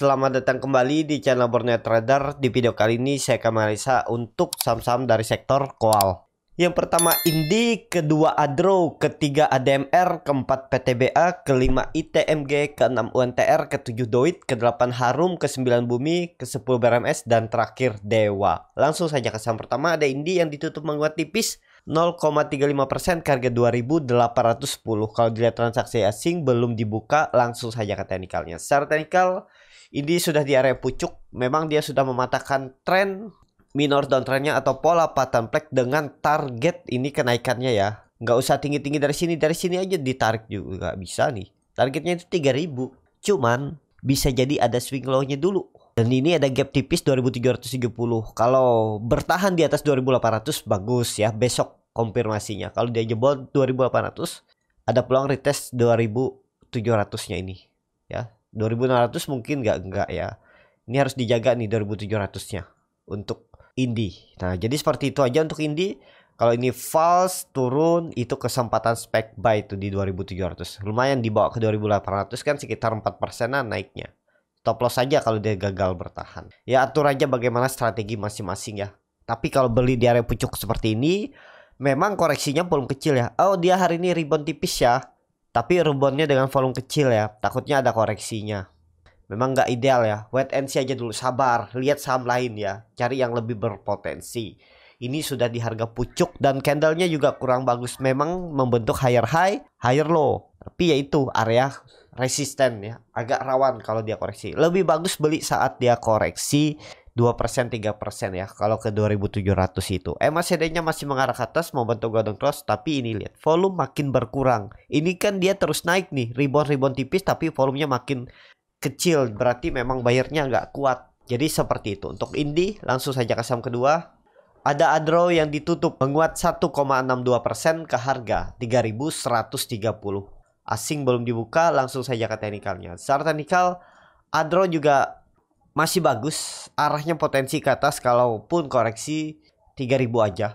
Selamat datang kembali di channel Borneo Trader. Di video kali ini saya akan menganalisa untuk saham-saham dari sektor koal. Yang pertama INDI, kedua ADRO, ketiga ADMR, keempat PTBA, kelima ITMG, keenam UNTR, ketujuh DOIT, kedelapan Harum, kesembilan Bumi, kesepuluh BRMS, dan terakhir Dewa. Langsung saja ke saham pertama ada INDI yang ditutup menguat tipis 0,35% ke harga 2810 kalau dilihat transaksi asing belum dibuka langsung saja ke teknikalnya secara teknikal ini sudah di area pucuk, memang dia sudah mematahkan tren minor downtrendnya atau pola pattern flag dengan target ini kenaikannya ya. Nggak usah tinggi-tinggi dari sini, dari sini aja ditarik juga bisa nih. Targetnya itu 3000. Cuman bisa jadi ada swing low-nya dulu. Dan ini ada gap tipis 2330. Kalau bertahan di atas 2800 bagus ya besok konfirmasinya. Kalau dia jebol 2800 ada peluang retest 2700-nya ini ya. 2600 mungkin nggak nggak ya ini harus dijaga nih 2700 nya untuk indie nah jadi seperti itu aja untuk indie kalau ini false turun itu kesempatan spec buy itu di 2700 lumayan dibawa ke 2800 kan sekitar 4 persenan naiknya top loss aja kalau dia gagal bertahan ya atur aja bagaimana strategi masing-masing ya tapi kalau beli di area pucuk seperti ini memang koreksinya belum kecil ya oh dia hari ini rebound tipis ya tapi reboundnya dengan volume kecil ya, takutnya ada koreksinya. Memang nggak ideal ya, wait and see aja dulu, sabar, lihat saham lain ya, cari yang lebih berpotensi. Ini sudah di harga pucuk dan candlenya juga kurang bagus, memang membentuk higher high, higher low. Tapi ya itu area resisten ya, agak rawan kalau dia koreksi. Lebih bagus beli saat dia koreksi 2% 3% ya kalau ke 2700 itu. Eh, MACD-nya masih mengarah ke atas mau bentuk golden cross tapi ini lihat volume makin berkurang. Ini kan dia terus naik nih rebound-rebound tipis tapi volumenya makin kecil berarti memang bayarnya nggak kuat. Jadi seperti itu. Untuk Indi langsung saja ke saham kedua. Ada adro yang ditutup menguat 1,62% ke harga 3130. Asing belum dibuka langsung saja ke teknikalnya. Secara teknikal adro juga masih bagus arahnya potensi ke atas kalaupun koreksi 3000 aja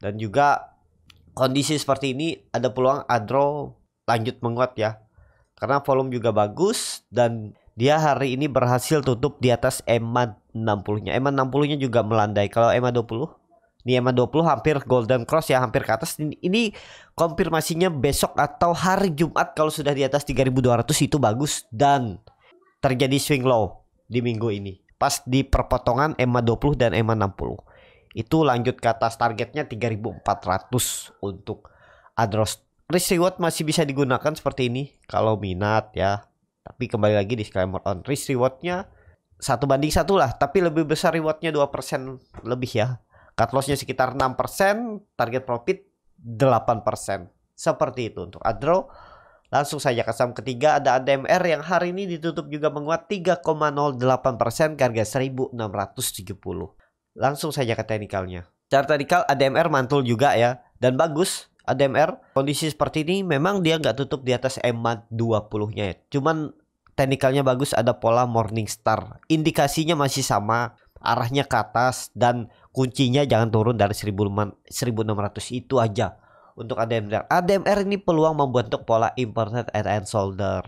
dan juga kondisi seperti ini ada peluang Adro lanjut menguat ya karena volume juga bagus dan dia hari ini berhasil tutup di atas EMA 60-nya. EMA 60-nya juga melandai. Kalau EMA 20, ini EMA 20 hampir golden cross ya, hampir ke atas. Ini, ini konfirmasinya besok atau hari Jumat kalau sudah di atas 3200 itu bagus dan terjadi swing low di minggu ini. Pas di perpotongan EMA 20 dan EMA 60. Itu lanjut ke atas targetnya 3400 untuk Adros. Risk reward masih bisa digunakan seperti ini kalau minat ya. Tapi kembali lagi disclaimer on risk rewardnya satu banding satu lah tapi lebih besar rewardnya 2% lebih ya cut lossnya sekitar 6% target profit 8% seperti itu untuk adro Langsung saja ke saham ketiga ada ADMR yang hari ini ditutup juga menguat 3,08% ke harga 1670. Langsung saja ke teknikalnya. Secara teknikal ADMR mantul juga ya dan bagus ADMR kondisi seperti ini memang dia nggak tutup di atas EMA 20 nya ya. Cuman teknikalnya bagus ada pola morning star indikasinya masih sama arahnya ke atas dan kuncinya jangan turun dari 1600 itu aja untuk ADMR. ADMR ini peluang membentuk pola important head and shoulder.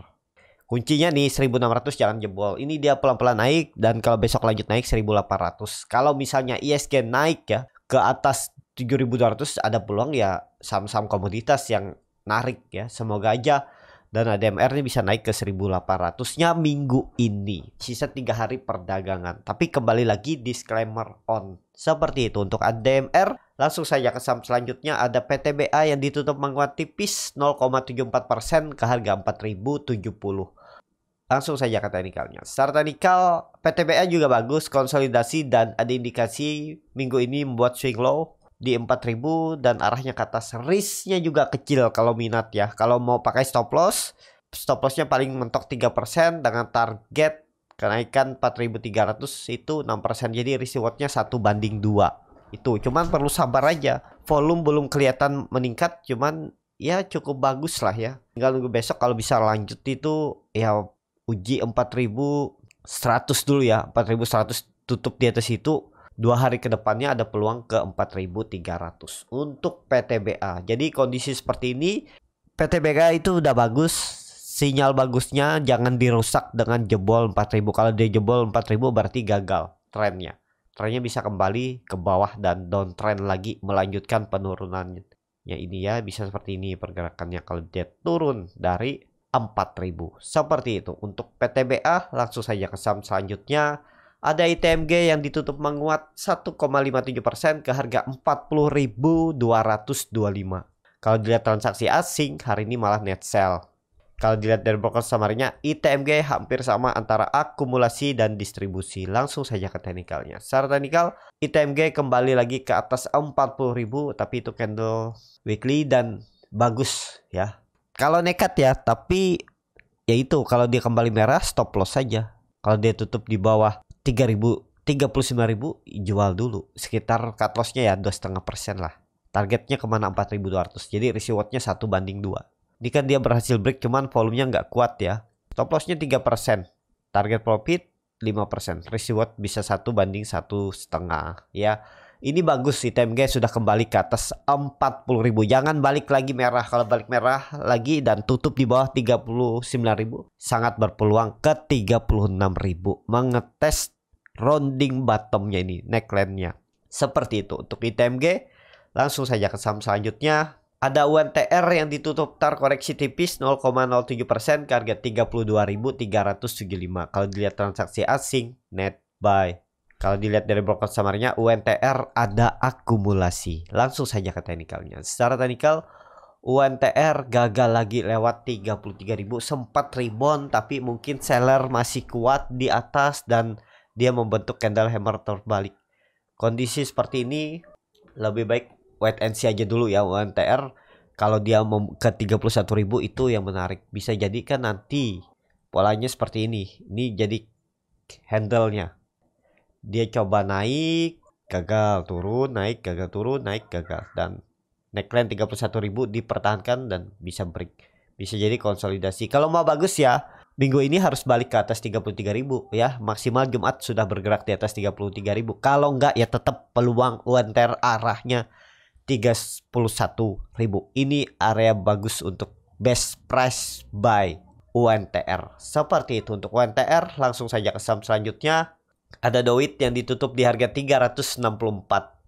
Kuncinya nih 1600 jangan jebol. Ini dia pelan-pelan naik dan kalau besok lanjut naik 1800. Kalau misalnya ISG naik ya ke atas 7200 ada peluang ya saham-saham komoditas yang narik ya. Semoga aja dan ADMR ini bisa naik ke 1800-nya minggu ini. Sisa 3 hari perdagangan. Tapi kembali lagi disclaimer on. Seperti itu untuk ADMR Langsung saja ke saham selanjutnya ada PTBA yang ditutup menguat tipis 0,74% ke harga 4070. Langsung saja ke teknikalnya. Secara teknikal PTBA juga bagus konsolidasi dan ada indikasi minggu ini membuat swing low di 4000 dan arahnya ke atas risknya juga kecil kalau minat ya kalau mau pakai stop loss stop lossnya paling mentok 3% dengan target kenaikan 4300 itu 6% jadi risk rewardnya 1 banding 2 itu cuman perlu sabar aja volume belum kelihatan meningkat cuman ya cukup bagus lah ya tinggal nunggu besok kalau bisa lanjut itu ya uji 4100 dulu ya 4100 tutup di atas itu dua hari ke depannya ada peluang ke 4300 untuk PTBA jadi kondisi seperti ini PTBA itu udah bagus sinyal bagusnya jangan dirusak dengan jebol 4000 kalau dia jebol 4000 berarti gagal trennya trennya bisa kembali ke bawah dan downtrend lagi melanjutkan penurunannya ya ini ya bisa seperti ini pergerakannya kalau dia turun dari 4000 seperti itu untuk PTBA langsung saja ke saham selanjutnya ada ITMG yang ditutup menguat 1,57% ke harga 40.225 kalau dilihat transaksi asing hari ini malah net sell kalau dilihat dari broker samarnya ITMG hampir sama antara akumulasi dan distribusi. Langsung saja ke teknikalnya. Secara teknikal, ITMG kembali lagi ke atas 40.000 tapi itu candle weekly dan bagus ya. Kalau nekat ya, tapi ya itu kalau dia kembali merah stop loss saja. Kalau dia tutup di bawah 3.000 ribu jual dulu sekitar cut loss-nya ya 2,5% lah. Targetnya kemana 4.200. Jadi reward-nya satu banding 2 ini kan dia berhasil break cuman volumenya nggak kuat ya. Stop lossnya 3%. Target profit 5%. reward bisa satu banding satu setengah ya. Ini bagus TMG sudah kembali ke atas 40.000. Jangan balik lagi merah. Kalau balik merah lagi dan tutup di bawah 39.000 sangat berpeluang ke 36.000 mengetes rounding bottomnya ini neckline-nya. Seperti itu untuk ITMG. Langsung saja ke saham selanjutnya ada UNTR yang ditutup tar koreksi tipis 0,07% ke harga 32.375. Kalau dilihat transaksi asing net buy. Kalau dilihat dari broker samarnya UNTR ada akumulasi. Langsung saja ke teknikalnya. Secara teknikal UNTR gagal lagi lewat 33.000 sempat rebound tapi mungkin seller masih kuat di atas dan dia membentuk candle hammer terbalik. Kondisi seperti ini lebih baik wait and see aja dulu ya UMTR kalau dia ke satu ribu itu yang menarik bisa jadi kan nanti polanya seperti ini ini jadi handle-nya dia coba naik gagal turun naik gagal turun naik gagal dan neckline satu ribu dipertahankan dan bisa break bisa jadi konsolidasi kalau mau bagus ya minggu ini harus balik ke atas tiga ribu ya maksimal Jumat sudah bergerak di atas tiga ribu kalau enggak ya tetap peluang UNTR arahnya 31 ribu. Ini area bagus untuk best price buy UNTR. Seperti itu untuk UNTR, langsung saja ke saham selanjutnya. Ada Dowit yang ditutup di harga 364.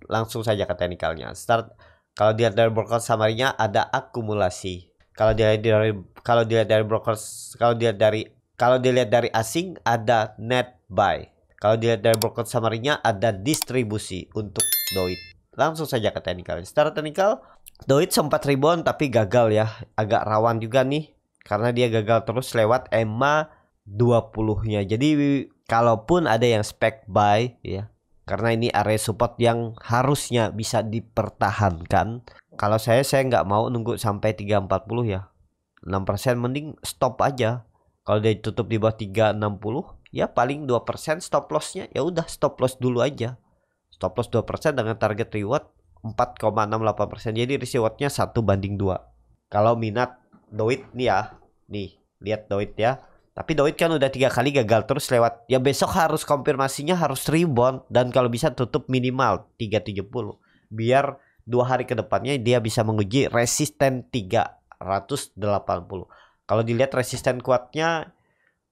Langsung saja ke teknikalnya. Start kalau dilihat dari broker samarinya ada akumulasi. Kalau dilihat dari kalau dilihat dari broker kalau dilihat dari kalau dilihat dari asing ada net buy. Kalau dilihat dari broker samarinya ada distribusi untuk Dowit. Langsung saja ke technical. Secara technical, Doit sempat rebound tapi gagal ya. Agak rawan juga nih karena dia gagal terus lewat EMA 20-nya. Jadi kalaupun ada yang spek buy ya karena ini area support yang harusnya bisa dipertahankan. Kalau saya saya nggak mau nunggu sampai 340 ya. 6% mending stop aja. Kalau dia tutup di bawah 360 ya paling 2% stop lossnya ya udah stop loss dulu aja stop loss persen dengan target reward 4,68%. Jadi rewardnya satu banding dua. Kalau minat Doit nih ya. Nih, lihat Doit ya. Tapi Doit kan udah tiga kali gagal terus lewat. Ya besok harus konfirmasinya harus rebound dan kalau bisa tutup minimal 370. Biar dua hari ke depannya dia bisa menguji resisten 380. Kalau dilihat resisten kuatnya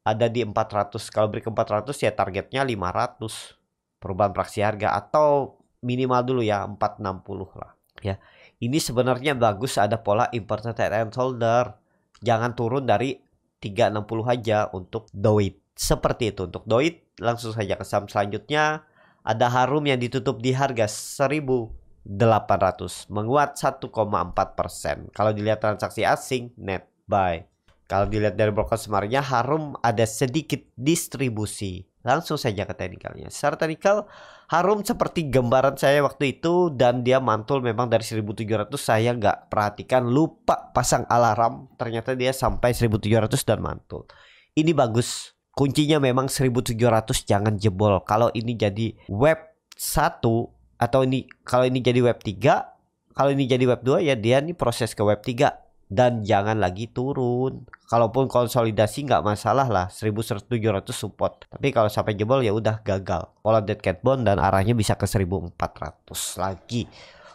ada di 400. Kalau beri break 400 ya targetnya 500 perubahan praksi harga atau minimal dulu ya 460 lah ya. Ini sebenarnya bagus ada pola important head and shoulder. Jangan turun dari 360 aja untuk doit. Seperti itu untuk doit langsung saja ke saham selanjutnya. Ada harum yang ditutup di harga 1800 menguat 1,4 persen. Kalau dilihat transaksi asing net buy. Kalau dilihat dari broker semarnya, Harum ada sedikit distribusi. Langsung saja ke teknikalnya. Secara teknikal, Harum seperti gambaran saya waktu itu dan dia mantul memang dari 1700 saya nggak perhatikan lupa pasang alarm ternyata dia sampai 1700 dan mantul. Ini bagus. Kuncinya memang 1700 jangan jebol. Kalau ini jadi web 1 atau ini kalau ini jadi web 3, kalau ini jadi web 2 ya dia ini proses ke web 3 dan jangan lagi turun. Kalaupun konsolidasi nggak masalah lah 1700 support. Tapi kalau sampai jebol ya udah gagal. Pola dead cat bond dan arahnya bisa ke 1400 lagi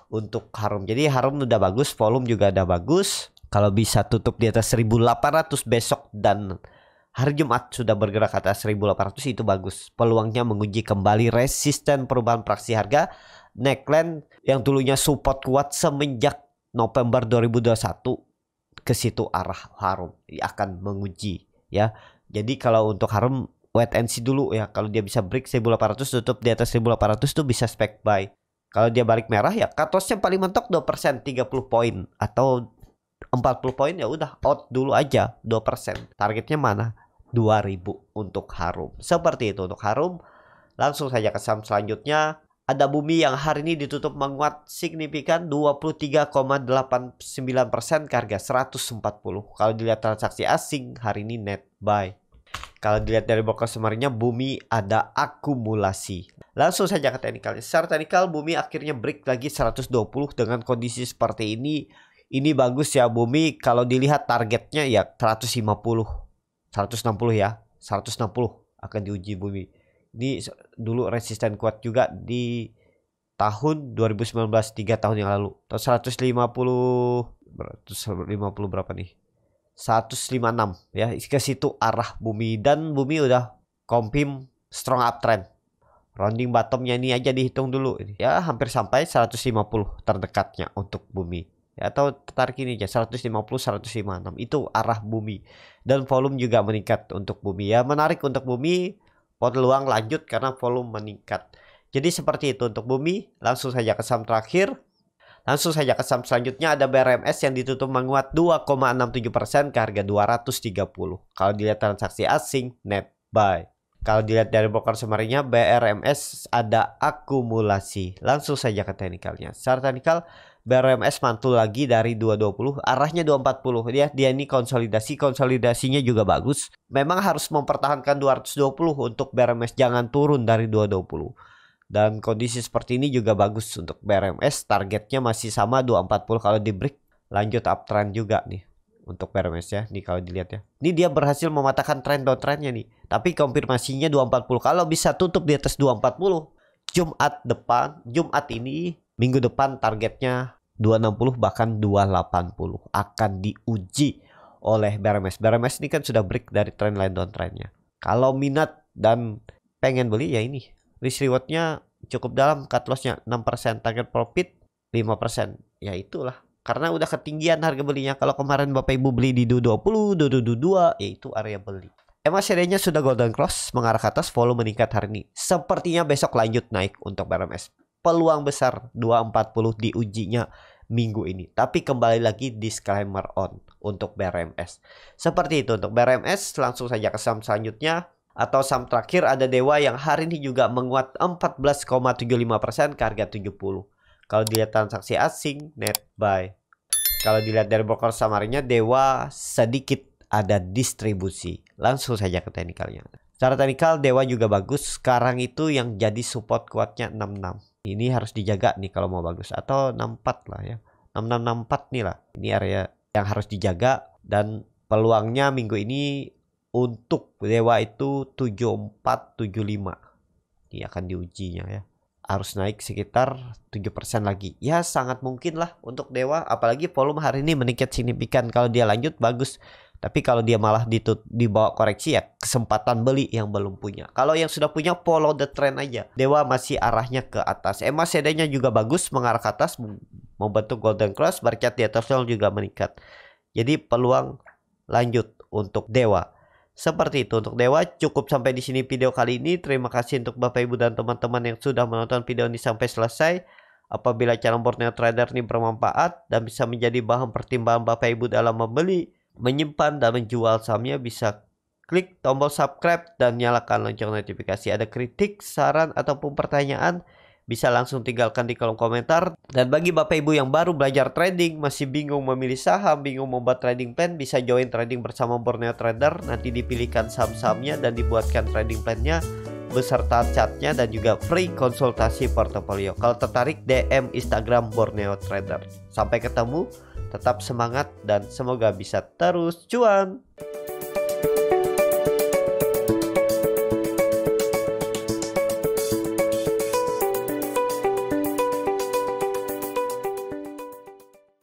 untuk harum. Jadi harum udah bagus, volume juga udah bagus. Kalau bisa tutup di atas 1800 besok dan hari Jumat sudah bergerak ke atas 1800 itu bagus. Peluangnya menguji kembali resisten perubahan praksi harga neckline yang dulunya support kuat semenjak November 2021 ke situ arah Harum akan menguji ya. Jadi kalau untuk Harum wait and see dulu ya. Kalau dia bisa break 1800 tutup di atas 1800 tuh bisa spec buy. Kalau dia balik merah ya cut lossnya paling mentok 2% 30 poin atau 40 poin ya udah out dulu aja 2%. Targetnya mana? 2000 untuk Harum. Seperti itu untuk Harum. Langsung saja ke saham selanjutnya ada bumi yang hari ini ditutup menguat signifikan 23,89% ke harga 140. Kalau dilihat transaksi asing hari ini net buy. Kalau dilihat dari broker semarinya bumi ada akumulasi. Langsung saja ke teknikalnya. Secara teknikal bumi akhirnya break lagi 120 dengan kondisi seperti ini. Ini bagus ya bumi kalau dilihat targetnya ya 150. 160 ya. 160 akan diuji bumi ini dulu resisten kuat juga di tahun 2019 3 tahun yang lalu atau 150 150 berapa nih 156 ya ke situ arah bumi dan bumi udah kompim strong uptrend rounding bottomnya ini aja dihitung dulu ya hampir sampai 150 terdekatnya untuk bumi ya, atau tarik ini aja 150 156 itu arah bumi dan volume juga meningkat untuk bumi ya menarik untuk bumi peluang lanjut karena volume meningkat. Jadi seperti itu untuk bumi. Langsung saja ke saham terakhir. Langsung saja ke saham selanjutnya ada BRMS yang ditutup menguat 2,67% ke harga 230. Kalau dilihat transaksi asing net buy. Kalau dilihat dari broker semarinya BRMS ada akumulasi. Langsung saja ke teknikalnya. Secara teknikal BRMS mantul lagi dari 220 arahnya 240 dia dia ini konsolidasi konsolidasinya juga bagus memang harus mempertahankan 220 untuk BRMS jangan turun dari 220 dan kondisi seperti ini juga bagus untuk BRMS targetnya masih sama 240 kalau di break lanjut uptrend juga nih untuk BRMS ya nih kalau dilihat ya ini dia berhasil mematahkan trend downtrendnya nih tapi konfirmasinya 240 kalau bisa tutup di atas 240 Jumat depan Jumat ini Minggu depan targetnya 260 bahkan 280 akan diuji oleh Beremes. Beremes ini kan sudah break dari trend line downtrendnya. Kalau minat dan pengen beli ya ini. Risk rewardnya cukup dalam cut lossnya 6% target profit 5% ya itulah karena udah ketinggian harga belinya kalau kemarin bapak ibu beli di 220 222 ya itu area beli EMAS serinya sudah golden cross mengarah ke atas volume meningkat hari ini sepertinya besok lanjut naik untuk BRMS peluang besar 240 di ujinya minggu ini. Tapi kembali lagi disclaimer on untuk BRMS. Seperti itu untuk BRMS langsung saja ke saham selanjutnya atau saham terakhir ada Dewa yang hari ini juga menguat 14,75% ke harga 70. Kalau dilihat transaksi asing net buy. Kalau dilihat dari broker samarnya Dewa sedikit ada distribusi. Langsung saja ke teknikalnya. Secara teknikal Dewa juga bagus. Sekarang itu yang jadi support kuatnya 66 ini harus dijaga nih kalau mau bagus atau 64 lah ya 6664 nih lah ini area yang harus dijaga dan peluangnya minggu ini untuk Dewa itu 7475 ini akan diujinya ya harus naik sekitar 7% lagi ya sangat mungkin lah untuk Dewa apalagi volume hari ini meningkat signifikan kalau dia lanjut bagus tapi kalau dia malah ditut, dibawa koreksi ya kesempatan beli yang belum punya. Kalau yang sudah punya follow the trend aja. Dewa masih arahnya ke atas. Emas sedenya juga bagus mengarah ke atas membentuk golden cross. Berkat di atas juga meningkat. Jadi peluang lanjut untuk Dewa. Seperti itu untuk Dewa cukup sampai di sini video kali ini. Terima kasih untuk Bapak Ibu dan teman-teman yang sudah menonton video ini sampai selesai. Apabila channel Borneo Trader ini bermanfaat dan bisa menjadi bahan pertimbangan Bapak Ibu dalam membeli menyimpan dan menjual sahamnya bisa klik tombol subscribe dan nyalakan lonceng notifikasi. Ada kritik, saran, ataupun pertanyaan bisa langsung tinggalkan di kolom komentar. Dan bagi Bapak Ibu yang baru belajar trading, masih bingung memilih saham, bingung membuat trading plan, bisa join trading bersama Borneo Trader. Nanti dipilihkan saham-sahamnya dan dibuatkan trading plannya beserta chatnya dan juga free konsultasi portofolio. Kalau tertarik DM Instagram Borneo Trader. Sampai ketemu Tetap semangat dan semoga bisa terus cuan.